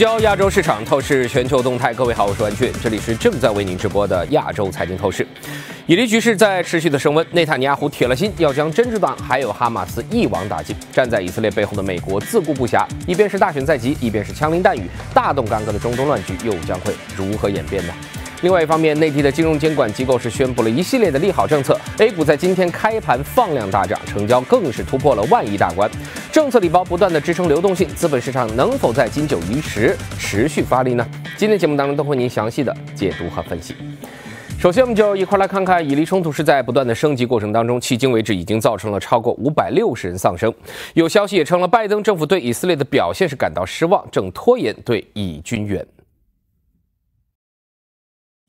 焦亚洲市场透视全球动态。各位好，我是安俊，这里是正在为您直播的亚洲财经透视。以色局势在持续的升温，内塔尼亚胡铁了心要将真主党还有哈马斯一网打尽。站在以色列背后的美国自顾不暇，一边是大选在即，一边是枪林弹雨、大动干戈的中东乱局，又将会如何演变呢？另外一方面，内地的金融监管机构是宣布了一系列的利好政策，A 股在今天开盘放量大涨，成交更是突破了万亿大关。政策礼包不断的支撑流动性，资本市场能否在金九银十持续发力呢？今天节目当中都会您详细的解读和分析。首先，我们就一块来看看以黎冲突是在不断的升级过程当中，迄今为止已经造成了超过五百六十人丧生。有消息也称了，拜登政府对以色列的表现是感到失望，正拖延对以军援。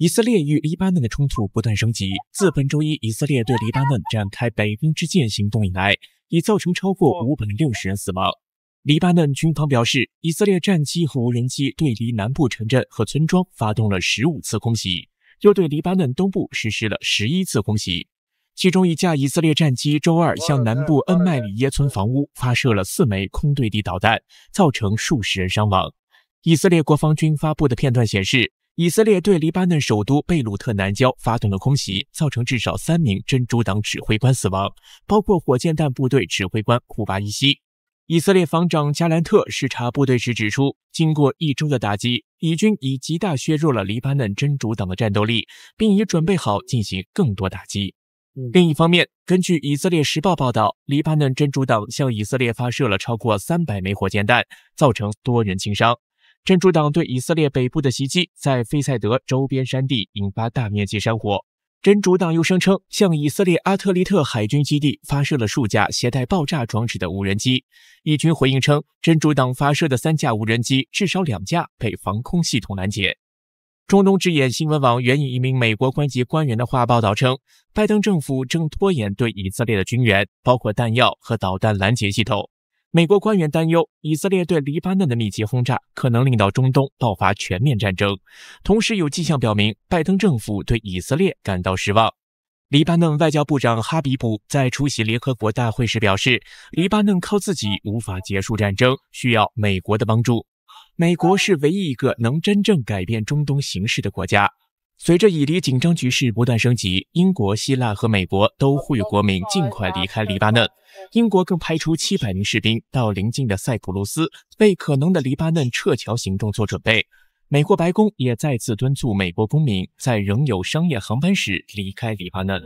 以色列与黎巴嫩的冲突不断升级。自本周一以色列对黎巴嫩展开“北冰之剑”行动以来，已造成超过五百六十人死亡。黎巴嫩军方表示，以色列战机和无人机对黎南部城镇和村庄发动了十五次空袭，又对黎巴嫩东部实施了十一次空袭。其中一架以色列战机周二向南部恩麦里耶村房屋发射了四枚空对地导弹，造成数十人伤亡。以色列国防军发布的片段显示。以色列对黎巴嫩首都贝鲁特南郊发动了空袭，造成至少三名真主党指挥官死亡，包括火箭弹部队指挥官库巴伊西。以色列防长加兰特视察部队时指出，经过一周的打击，以军已极大削弱了黎巴嫩真主党的战斗力，并已准备好进行更多打击。另一方面，根据《以色列时报》报道，黎巴嫩真主党向以色列发射了超过三百枚火箭弹，造成多人轻伤。真主党对以色列北部的袭击，在菲塞德周边山地引发大面积山火。真主党又声称向以色列阿特利特海军基地发射了数架携带爆炸装置的无人机。以军回应称，真主党发射的三架无人机，至少两架被防空系统拦截。中东之眼新闻网援引一名美国官级官员的话报道称，拜登政府正拖延对以色列的军援，包括弹药和导弹拦截系统。美国官员担忧，以色列对黎巴嫩的密集轰炸可能令到中东爆发全面战争。同时，有迹象表明，拜登政府对以色列感到失望。黎巴嫩外交部长哈比卜在出席联合国大会时表示，黎巴嫩靠自己无法结束战争，需要美国的帮助。美国是唯一一个能真正改变中东形势的国家。随着以黎紧张局势不断升级，英国、希腊和美国都呼吁国民尽快离开黎巴嫩。英国更派出700名士兵到邻近的塞浦路斯，为可能的黎巴嫩撤侨行动做准备。美国白宫也再次敦促美国公民在仍有商业航班时离开黎巴嫩。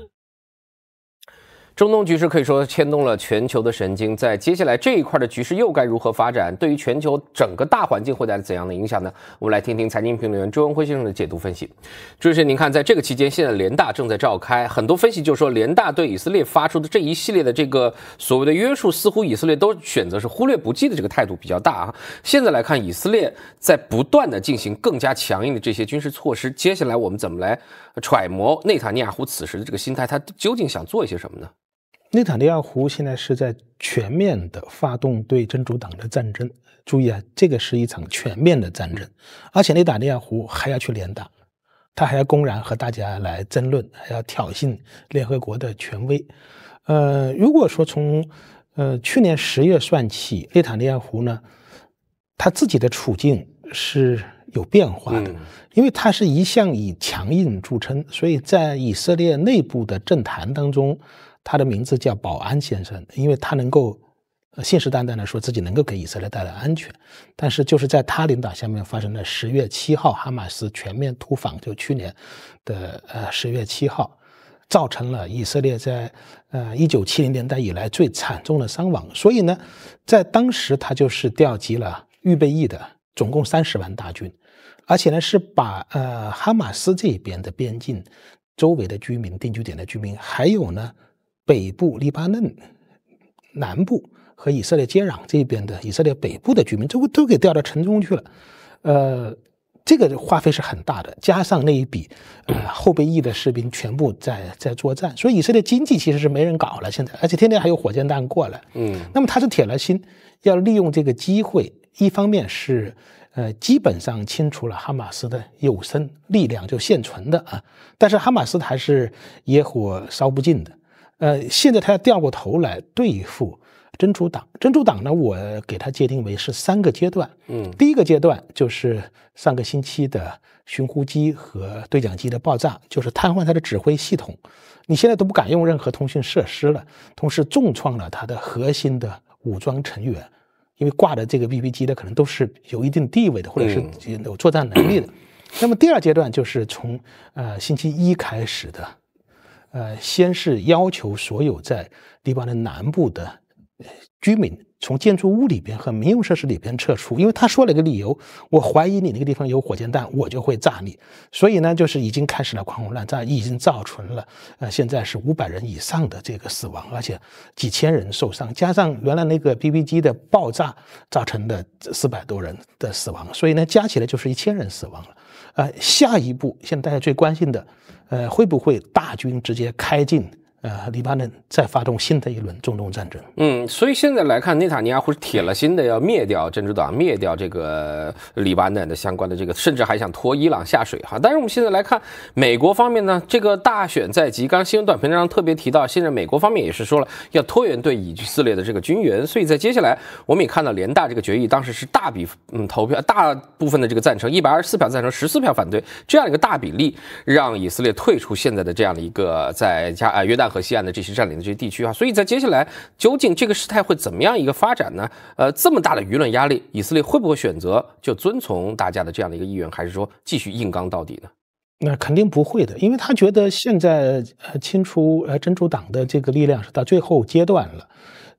中东局势可以说牵动了全球的神经，在接下来这一块的局势又该如何发展？对于全球整个大环境会带来怎样的影响呢？我们来听听财经评论员周文辉先生的解读分析。周先生，您看，在这个期间，现在联大正在召开，很多分析就说联大对以色列发出的这一系列的这个所谓的约束，似乎以色列都选择是忽略不计的这个态度比较大啊。现在来看，以色列在不断的进行更加强硬的这些军事措施，接下来我们怎么来揣摩内塔尼亚胡此时的这个心态？他究竟想做一些什么呢？内塔尼亚胡现在是在全面的发动对真主党的战争。注意啊，这个是一场全面的战争，而且内塔尼亚胡还要去联党，他还要公然和大家来争论，还要挑衅联合国的权威。呃，如果说从呃去年十月算起，内塔尼亚胡呢，他自己的处境是有变化的，因为他是一向以强硬著称，所以在以色列内部的政坛当中。他的名字叫保安先生，因为他能够信誓旦旦的说自己能够给以色列带来安全，但是就是在他领导下面发生的十月七号哈马斯全面突防，就去年的呃十月七号，造成了以色列在呃一九七零年代以来最惨重的伤亡，所以呢，在当时他就是调集了预备役的总共三十万大军，而且呢是把呃哈马斯这边的边境周围的居民定居点的居民，还有呢。北部、黎巴嫩南部和以色列接壤这边的以色列北部的居民，都都给调到城中去了。呃，这个花费是很大的，加上那一笔后备役的士兵全部在在作战，所以以色列经济其实是没人搞了。现在，而且天天还有火箭弹过来。嗯，那么他是铁了心要利用这个机会，一方面是呃基本上清除了哈马斯的有生力量，就现存的啊，但是哈马斯还是野火烧不尽的。呃，现在他要掉过头来对付真主党。真主党呢，我给他界定为是三个阶段。嗯，第一个阶段就是上个星期的寻呼机和对讲机的爆炸，就是瘫痪他的指挥系统，你现在都不敢用任何通讯设施了。同时重创了他的核心的武装成员，因为挂的这个 B B 机的可能都是有一定地位的，或者是有作战能力的。那么第二阶段就是从呃星期一开始的。呃，先是要求所有在黎巴嫩南部的居民从建筑物里边和民用设施里边撤出，因为他说了一个理由，我怀疑你那个地方有火箭弹，我就会炸你。所以呢，就是已经开始了狂轰滥炸，已经造成了，呃，现在是五百人以上的这个死亡，而且几千人受伤，加上原来那个 B B 机的爆炸造成的四百多人的死亡，所以呢，加起来就是一千人死亡了。呃，下一步现在大家最关心的。呃，会不会大军直接开进？呃，黎巴嫩在发动新的一轮中东战争。嗯，所以现在来看，内塔尼亚胡是铁了心的要灭掉真主党，灭掉这个黎巴嫩的相关的这个，甚至还想拖伊朗下水哈。但是我们现在来看，美国方面呢，这个大选在即，刚新闻短评当中特别提到，现在美国方面也是说了要拖延对以色列的这个军援。所以在接下来，我们也看到联大这个决议当时是大比嗯投票，大部分的这个赞成，一百二十四票赞成，十四票反对，这样一个大比例让以色列退出现在的这样的一个在加呃约旦。和西岸的这些占领的这些地区啊，所以在接下来究竟这个事态会怎么样一个发展呢？呃，这么大的舆论压力，以色列会不会选择就遵从大家的这样的一个意愿，还是说继续硬刚到底呢？那肯定不会的，因为他觉得现在呃清除呃真主党的这个力量是到最后阶段了。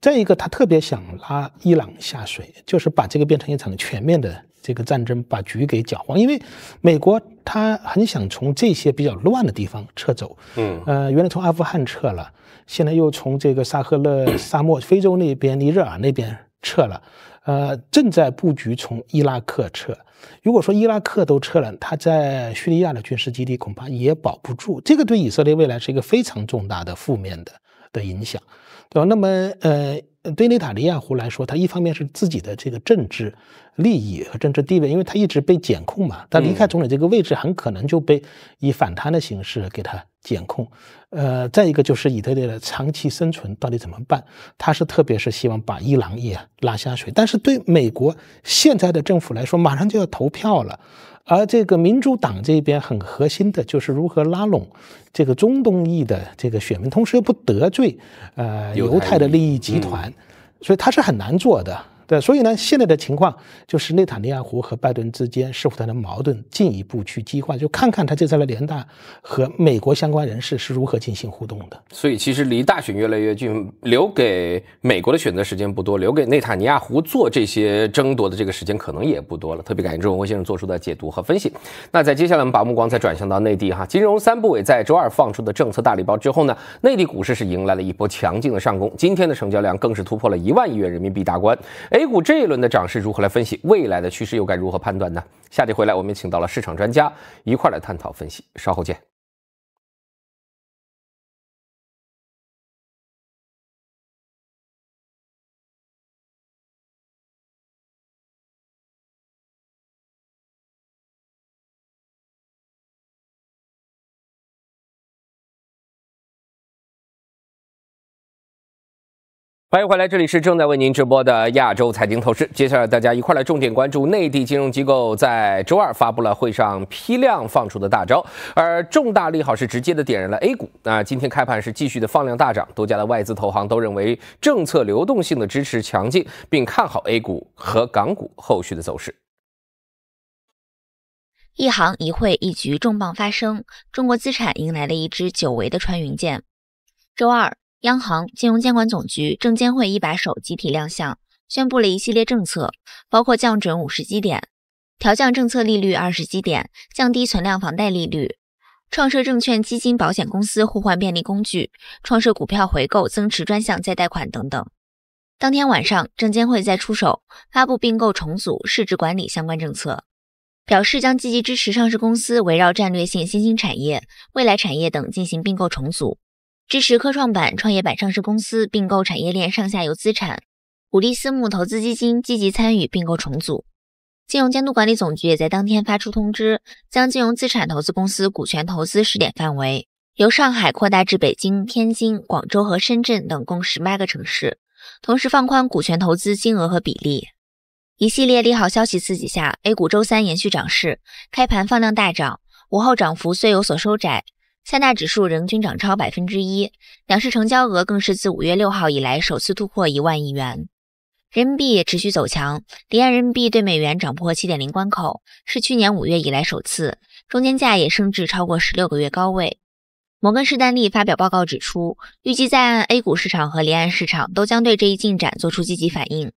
再一个，他特别想拉伊朗下水，就是把这个变成一场全面的。这个战争把局给搅黄，因为美国他很想从这些比较乱的地方撤走。嗯，呃，原来从阿富汗撤了，现在又从这个沙赫勒沙漠、非洲那边尼日尔那边撤了，呃，正在布局从伊拉克撤。如果说伊拉克都撤了，他在叙利亚的军事基地恐怕也保不住。这个对以色列未来是一个非常重大的负面的的影响。对吧？那么，呃，对内塔尼亚胡来说，他一方面是自己的这个政治利益和政治地位，因为他一直被检控嘛，他离开总理这个位置，很可能就被以反贪的形式给他检控。呃，再一个就是以色列的长期生存到底怎么办？他是特别是希望把伊朗也拉下水。但是对美国现在的政府来说，马上就要投票了。而这个民主党这边很核心的就是如何拉拢这个中东裔的这个选民，同时又不得罪，呃，犹太的利益集团，所以他是很难做的。对，所以呢，现在的情况就是内塔尼亚胡和拜登之间是否才能矛盾进一步去激化，就看看他这次的联大和美国相关人士是如何进行互动的。所以其实离大选越来越近，留给美国的选择时间不多，留给内塔尼亚胡做这些争夺的这个时间可能也不多了。特别感谢周文先生做出的解读和分析。那在接下来，我们把目光再转向到内地哈，金融三部委在周二放出的政策大礼包之后呢，内地股市是迎来了一波强劲的上攻，今天的成交量更是突破了一万亿元人民币大关。美股这一轮的涨势如何来分析？未来的趋势又该如何判断呢？下节回来，我们请到了市场专家一块来探讨分析，稍后见。欢迎回来，这里是正在为您直播的亚洲财经透视。接下来，大家一块来重点关注内地金融机构在周二发布了会上批量放出的大招，而重大利好是直接的点燃了 A 股。那今天开盘是继续的放量大涨，多家的外资投行都认为政策流动性的支持强劲，并看好 A 股和港股后续的走势。一行一会一局重磅发生，中国资产迎来了一支久违的穿云箭。周二。央行、金融监管总局、证监会一把手集体亮相，宣布了一系列政策，包括降准五十基点、调降政策利率二十基点、降低存量房贷利率、创设证券、基金、保险公司互换便利工具、创设股票回购增持专项再贷款等等。当天晚上，证监会再出手发布并购重组市值管理相关政策，表示将积极支持上市公司围绕战略性新兴产业、未来产业等进行并购重组。支持科创板、创业板上市公司并购产业链上下游资产，鼓励私募投资基金积极参与并购重组。金融监督管理总局也在当天发出通知，将金融资产投资公司股权投资试点范围由上海扩大至北京、天津、广州和深圳等共十八个城市，同时放宽股权投资金额和比例。一系列利好消息刺激下，A 股周三延续涨势，开盘放量大涨，午后涨幅虽有所收窄。三大指数仍均涨超百分之一，两市成交额更是自五月六号以来首次突破一万亿元，人民币也持续走强，离岸人民币对美元涨破七点零关口，是去年五月以来首次，中间价也升至超过十六个月高位。摩根士丹利发表报告指出，预计在岸 A 股市场和离岸市场都将对这一进展作出积极反应，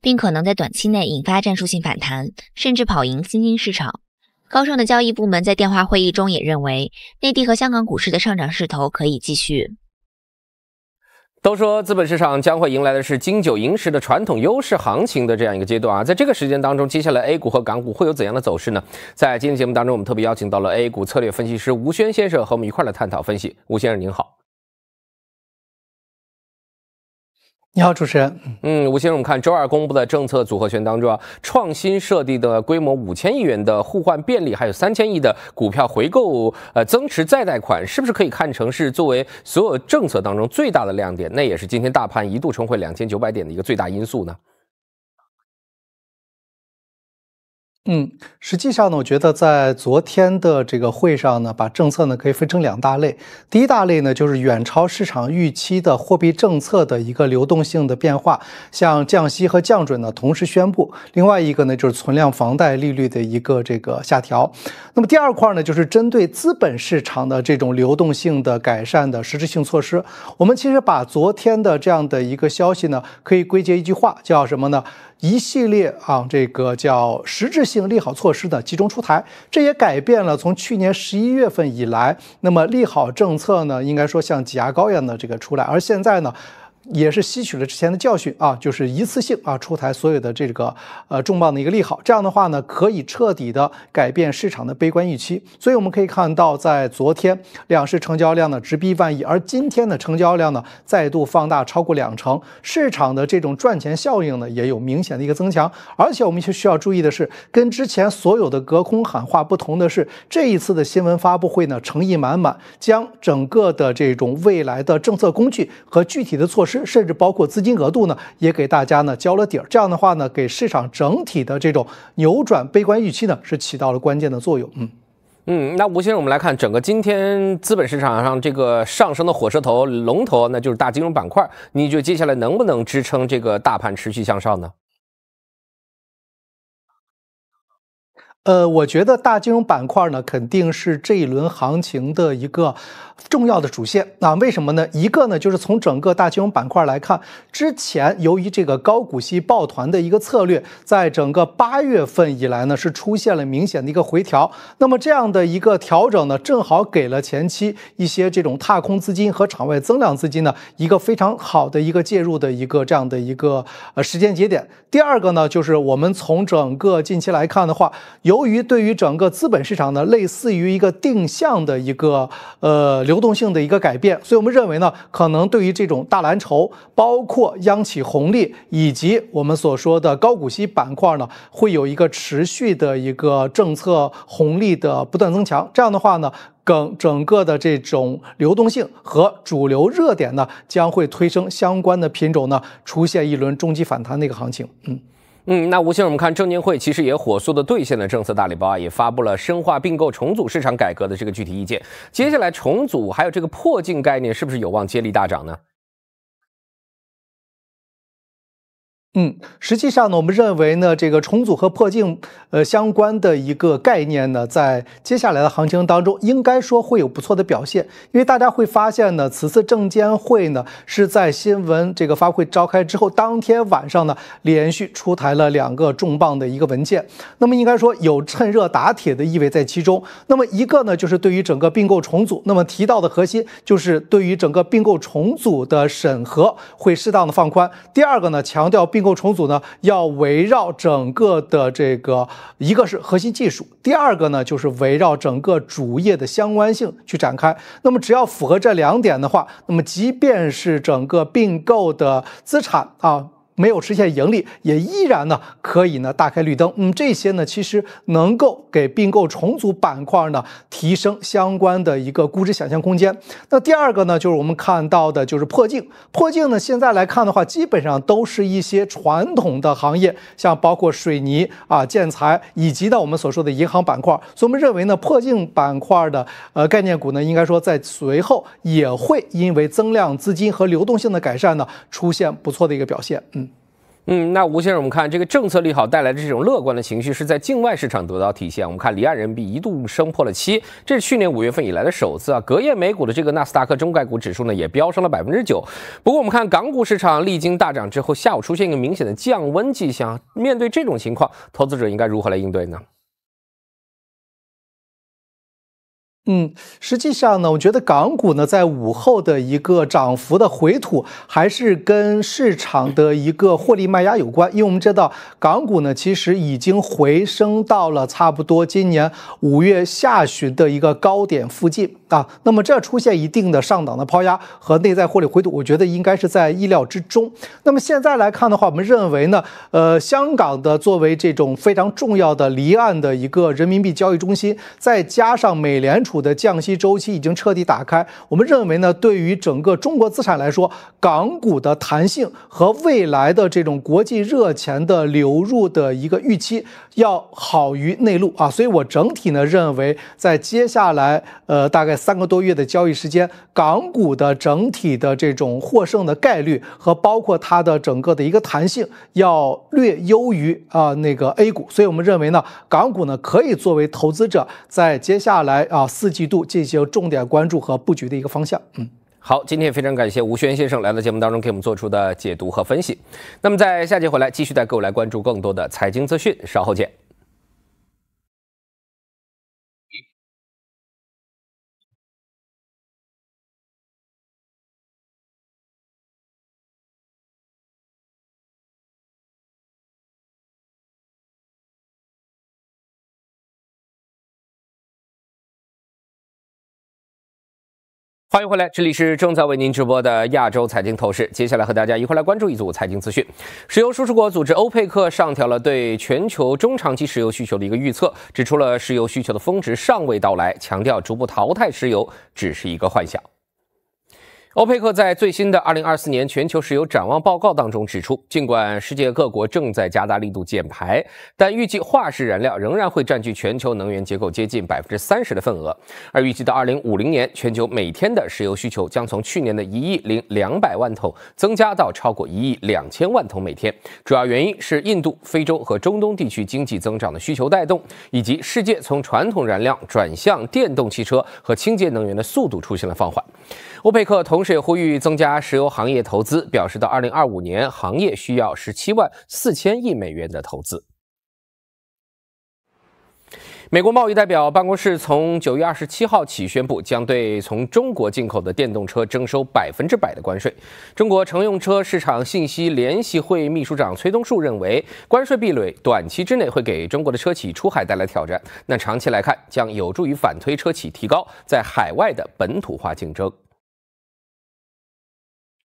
并可能在短期内引发战术性反弹，甚至跑赢新兴市场。高盛的交易部门在电话会议中也认为，内地和香港股市的上涨势头可以继续。都说资本市场将会迎来的是金九银十的传统优势行情的这样一个阶段啊，在这个时间当中，接下来 A 股和港股会有怎样的走势呢？在今天节目当中，我们特别邀请到了 A 股策略分析师吴轩先生和我们一块来探讨分析。吴先生您好。你好，主持人。嗯，吴先生，我们看周二公布的政策组合拳当中，啊，创新设立的规模五千亿元的互换便利，还有三千亿的股票回购，呃，增持再贷款，是不是可以看成是作为所有政策当中最大的亮点？那也是今天大盘一度重回两千九百点的一个最大因素呢？嗯，实际上呢，我觉得在昨天的这个会上呢，把政策呢可以分成两大类。第一大类呢，就是远超市场预期的货币政策的一个流动性的变化，像降息和降准呢同时宣布。另外一个呢，就是存量房贷利率的一个这个下调。那么第二块呢，就是针对资本市场的这种流动性的改善的实质性措施。我们其实把昨天的这样的一个消息呢，可以归结一句话，叫什么呢？一系列啊，这个叫实质性利好措施的集中出台，这也改变了从去年十一月份以来，那么利好政策呢，应该说像挤牙膏一样的这个出来，而现在呢。也是吸取了之前的教训啊，就是一次性啊出台所有的这个呃重磅的一个利好，这样的话呢，可以彻底的改变市场的悲观预期。所以我们可以看到，在昨天两市成交量呢直逼万亿，而今天的成交量呢再度放大超过两成，市场的这种赚钱效应呢也有明显的一个增强。而且我们需需要注意的是，跟之前所有的隔空喊话不同的是，这一次的新闻发布会呢诚意满满，将整个的这种未来的政策工具和具体的措施。甚至包括资金额度呢，也给大家呢交了底儿。这样的话呢，给市场整体的这种扭转悲观预期呢，是起到了关键的作用。嗯嗯，那吴先生，我们来看整个今天资本市场上这个上升的火车头龙头，那就是大金融板块。你觉得接下来能不能支撑这个大盘持续向上呢？呃，我觉得大金融板块呢，肯定是这一轮行情的一个。重要的主线，那为什么呢？一个呢，就是从整个大金融板块来看，之前由于这个高股息抱团的一个策略，在整个八月份以来呢，是出现了明显的一个回调。那么这样的一个调整呢，正好给了前期一些这种踏空资金和场外增量资金呢，一个非常好的一个介入的一个这样的一个呃时间节点。第二个呢，就是我们从整个近期来看的话，由于对于整个资本市场呢，类似于一个定向的一个呃。流动性的一个改变，所以我们认为呢，可能对于这种大蓝筹，包括央企红利，以及我们所说的高股息板块呢，会有一个持续的一个政策红利的不断增强。这样的话呢，整整个的这种流动性和主流热点呢，将会推升相关的品种呢，出现一轮中级反弹的一个行情。嗯。嗯，那吴先生，我们看证监会其实也火速的兑现了政策大礼包啊，也发布了深化并购重组市场改革的这个具体意见。接下来，重组还有这个破净概念，是不是有望接力大涨呢？嗯，实际上呢，我们认为呢，这个重组和破净呃相关的一个概念呢，在接下来的行情当中，应该说会有不错的表现，因为大家会发现呢，此次证监会呢是在新闻这个发布会召开之后，当天晚上呢，连续出台了两个重磅的一个文件，那么应该说有趁热打铁的意味在其中。那么一个呢，就是对于整个并购重组，那么提到的核心就是对于整个并购重组的审核会适当的放宽。第二个呢，强调并并购重组呢，要围绕整个的这个，一个是核心技术，第二个呢就是围绕整个主业的相关性去展开。那么只要符合这两点的话，那么即便是整个并购的资产啊。没有实现盈利，也依然呢可以呢大开绿灯。嗯，这些呢其实能够给并购重组板块呢提升相关的一个估值想象空间。那第二个呢，就是我们看到的就是破净。破净呢现在来看的话，基本上都是一些传统的行业，像包括水泥啊、建材以及呢我们所说的银行板块。所以我们认为呢，破净板块的呃概念股呢，应该说在随后也会因为增量资金和流动性的改善呢，出现不错的一个表现。嗯。嗯，那吴先生，我们看这个政策利好带来的这种乐观的情绪是在境外市场得到体现。我们看离岸人民币一度升破了七，这是去年五月份以来的首次啊。隔夜美股的这个纳斯达克中概股指数呢也飙升了百分之九。不过我们看港股市场历经大涨之后，下午出现一个明显的降温迹象。面对这种情况，投资者应该如何来应对呢？嗯，实际上呢，我觉得港股呢在午后的一个涨幅的回吐，还是跟市场的一个获利卖压有关。因为我们知道，港股呢其实已经回升到了差不多今年五月下旬的一个高点附近啊。那么这出现一定的上档的抛压和内在获利回吐，我觉得应该是在意料之中。那么现在来看的话，我们认为呢，呃，香港的作为这种非常重要的离岸的一个人民币交易中心，再加上美联储。股的降息周期已经彻底打开，我们认为呢，对于整个中国资产来说，港股的弹性和未来的这种国际热钱的流入的一个预期，要好于内陆啊，所以我整体呢认为，在接下来呃大概三个多月的交易时间，港股的整体的这种获胜的概率和包括它的整个的一个弹性，要略优于啊那个 A 股，所以我们认为呢，港股呢可以作为投资者在接下来啊。四季度进行重点关注和布局的一个方向。嗯，好，今天非常感谢吴宣先生来到节目当中给我们做出的解读和分析。那么在下节回来继续带各位来关注更多的财经资讯，稍后见。欢迎回来，这里是正在为您直播的亚洲财经透视。接下来和大家一块来关注一组财经资讯：石油输出国组织欧佩克上调了对全球中长期石油需求的一个预测，指出了石油需求的峰值尚未到来，强调逐步淘汰石油只是一个幻想。欧佩克在最新的二零二四年全球石油展望报告当中指出，尽管世界各国正在加大力度减排，但预计化石燃料仍然会占据全球能源结构接近百分之三十的份额。而预计到二零五零年，全球每天的石油需求将从去年的一亿零两百万桶增加到超过一亿两千万桶每天。主要原因是印度、非洲和中东地区经济增长的需求带动，以及世界从传统燃料转向电动汽车和清洁能源的速度出现了放缓。欧佩克同。也呼吁增加石油行业投资，表示到二零二五年行业需要十七万四千亿美元的投资。美国贸易代表办公室从九月二十七号起宣布，将对从中国进口的电动车征收百分之百的关税。中国乘用车市场信息联席会秘书长崔东树认为，关税壁垒短期之内会给中国的车企出海带来挑战，那长期来看将有助于反推车企提高在海外的本土化竞争。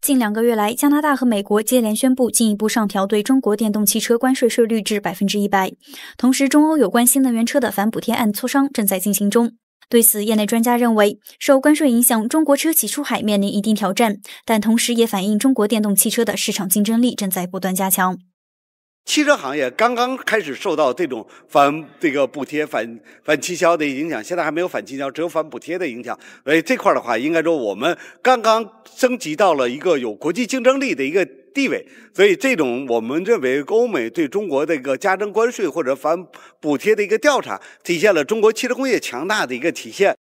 近两个月来，加拿大和美国接连宣布进一步上调对中国电动汽车关税税率至百分之一百。同时，中欧有关新能源车的反补贴案磋商正在进行中。对此，业内专家认为，受关税影响，中国车企出海面临一定挑战，但同时也反映中国电动汽车的市场竞争力正在不断加强。汽车行业刚刚开始受到这种反这个补贴反反倾销的影响，现在还没有反倾销，只有反补贴的影响。所以这块的话，应该说我们刚刚升级到了一个有国际竞争力的一个地位。所以这种我们认为，欧美对中国这个加征关税或者反补贴的一个调查，体现了中国汽车工业强大的一个体现。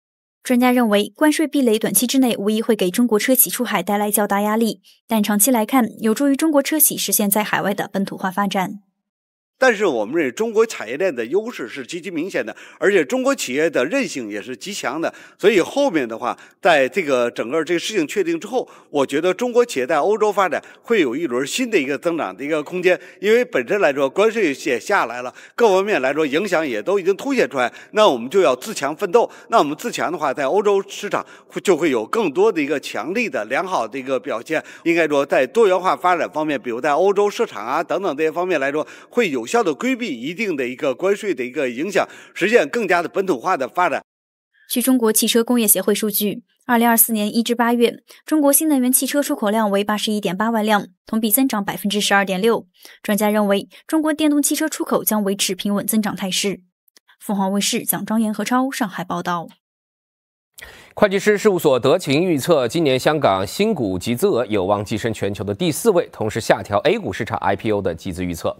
专家认为，关税壁垒短期之内无疑会给中国车企出海带来较大压力，但长期来看，有助于中国车企实现在海外的本土化发展。但是我们认为中国产业链的优势是极其明显的，而且中国企业的韧性也是极强的。所以后面的话，在这个整个这个事情确定之后，我觉得中国企业在欧洲发展会有一轮新的一个增长的一个空间。因为本身来说关税也下来了，各方面来说影响也都已经凸显出来。那我们就要自强奋斗。那我们自强的话，在欧洲市场就会有更多的一个强力的良好的一个表现。应该说，在多元化发展方面，比如在欧洲市场啊等等这些方面来说，会有。有效的规避一定的一个关税的一个影响，实现更加的本土化的发展。据中国汽车工业协会数据，二零二四年一至八月，中国新能源汽车出口量为八十一点八万辆，同比增长百分之十二点六。专家认为，中国电动汽车出口将维持平稳增长态势。凤凰卫视蒋庄严、何超上海报道。会计师事务所德勤预测，今年香港新股集资额有望跻身全球的第四位，同时下调 A 股市场 IPO 的集资预测。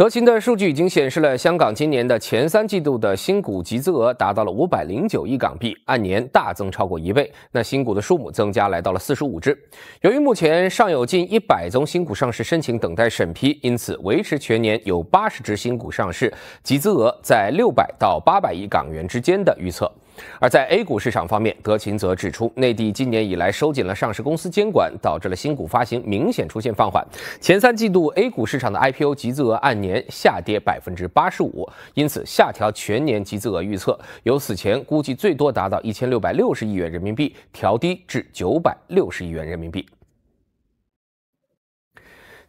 德勤的数据已经显示了，香港今年的前三季度的新股集资额达到了五百零九亿港币，按年大增超过一倍。那新股的数目增加来到了四十五只，由于目前尚有近一百宗新股上市申请等待审批，因此维持全年有八十只新股上市，集资额在六百到八百亿港元之间的预测。而在 A 股市场方面，德勤则指出，内地今年以来收紧了上市公司监管，导致了新股发行明显出现放缓。前三季度 A 股市场的 IPO 集资额按年下跌百分之八十五，因此下调全年集资额预测，由此前估计最多达到一千六百六十亿元人民币，调低至九百六十亿元人民币。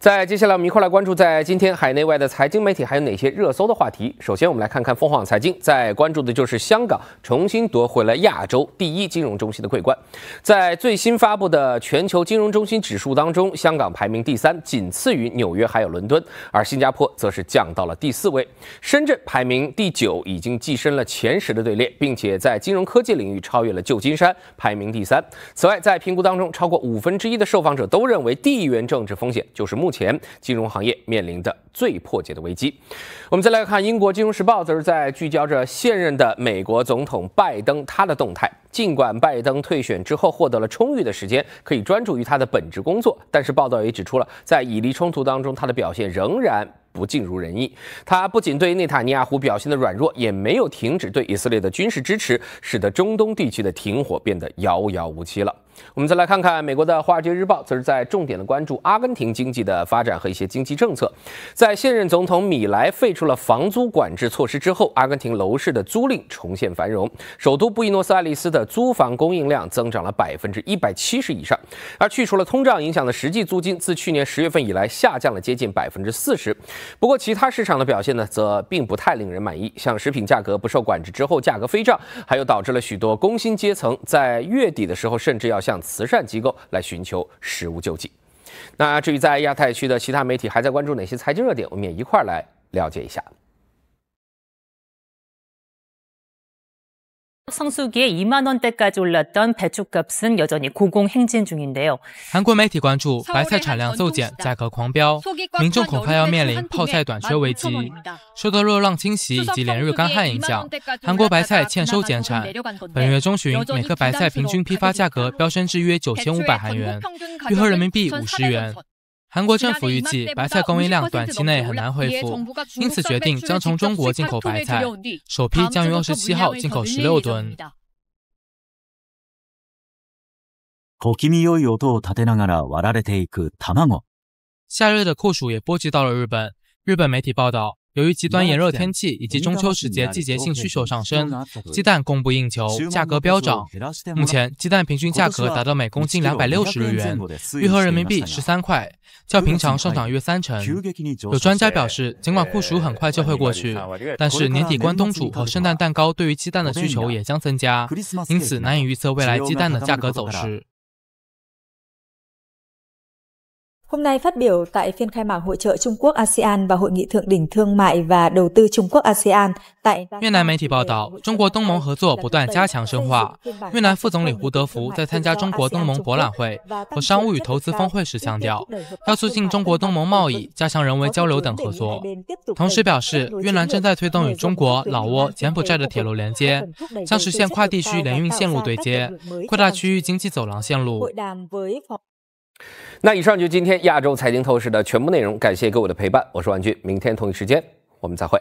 在接下来，我们一块来关注在今天海内外的财经媒体还有哪些热搜的话题。首先，我们来看看凤凰财经在关注的就是香港重新夺回了亚洲第一金融中心的桂冠。在最新发布的全球金融中心指数当中，香港排名第三，仅次于纽约还有伦敦，而新加坡则是降到了第四位。深圳排名第九，已经跻身了前十的队列，并且在金融科技领域超越了旧金山，排名第三。此外，在评估当中，超过五分之一的受访者都认为地缘政治风险就是目。前金融行业面临的最迫切的危机。我们再来看英国《金融时报》，则是在聚焦着现任的美国总统拜登他的动态。尽管拜登退选之后获得了充裕的时间，可以专注于他的本职工作，但是报道也指出了，在以黎冲突当中，他的表现仍然不尽如人意。他不仅对内塔尼亚胡表现的软弱，也没有停止对以色列的军事支持，使得中东地区的停火变得遥遥无期了。我们再来看看美国的《华尔街日报》，则是在重点的关注阿根廷经济的发展和一些经济政策。在现任总统米莱废除了房租管制措施之后，阿根廷楼市的租赁重现繁荣。首都布宜诺斯艾利斯的租房供应量增长了百分之一百七十以上，而去除了通胀影响的实际租金，自去年十月份以来下降了接近百分之四十。不过，其他市场的表现呢，则并不太令人满意。像食品价格不受管制之后，价格飞涨，还有导致了许多工薪阶层在月底的时候甚至要。向慈善机构来寻求实物救济。那至于在亚太区的其他媒体还在关注哪些财经热点，我们也一块儿来了解一下。盛暑期的2万韩元대까지올랐던배추값은여전히고공행진중인데요한국媒体关注，白菜产量骤减，价格狂飙，民众恐怕要面临泡菜短缺危机。受到热浪侵袭及连日干旱影响，韩国白菜欠收减产。本月中旬，每棵白菜平均批发价格飙升至约9500韩元，约合人民币50元。韩国政府预计白菜供应量短期内很难恢复，因此决定将从中国进口白菜，首批将于二十七号进口十六吨。夏日的酷暑也波及到了日本，日本媒体报道。由于极端炎热天气以及中秋时节季节性需求上升，鸡蛋供不应求，价格飙涨。目前鸡蛋平均价格达到每公斤两百六十日元，约合人民币十三块，较平常上涨约三成。有专家表示，尽管酷暑很快就会过去，但是年底关东煮和圣诞蛋糕对于鸡蛋的需求也将增加，因此难以预测未来鸡蛋的价格走势。hôm nay phát biểu tại phiên khai mạc hội trợ Trung Quốc ASEAN và hội nghị thượng đỉnh thương mại và đầu tư Trung Quốc ASEAN tại Việt Nam. 新闻媒体报道，中国东盟合作不断加强深化。越南副总理胡德福在参加中国东盟博览会和商务与投资峰会时强调，要促进中国东盟贸易、加强人文交流等合作。同时表示，越南正在推动与中国、老挝、柬埔寨的铁路连接，将实现跨地区联运线路对接，扩大区域经济走廊线路。那以上就今天亚洲财经透视的全部内容，感谢各位的陪伴，我是万军，明天同一时间我们再会。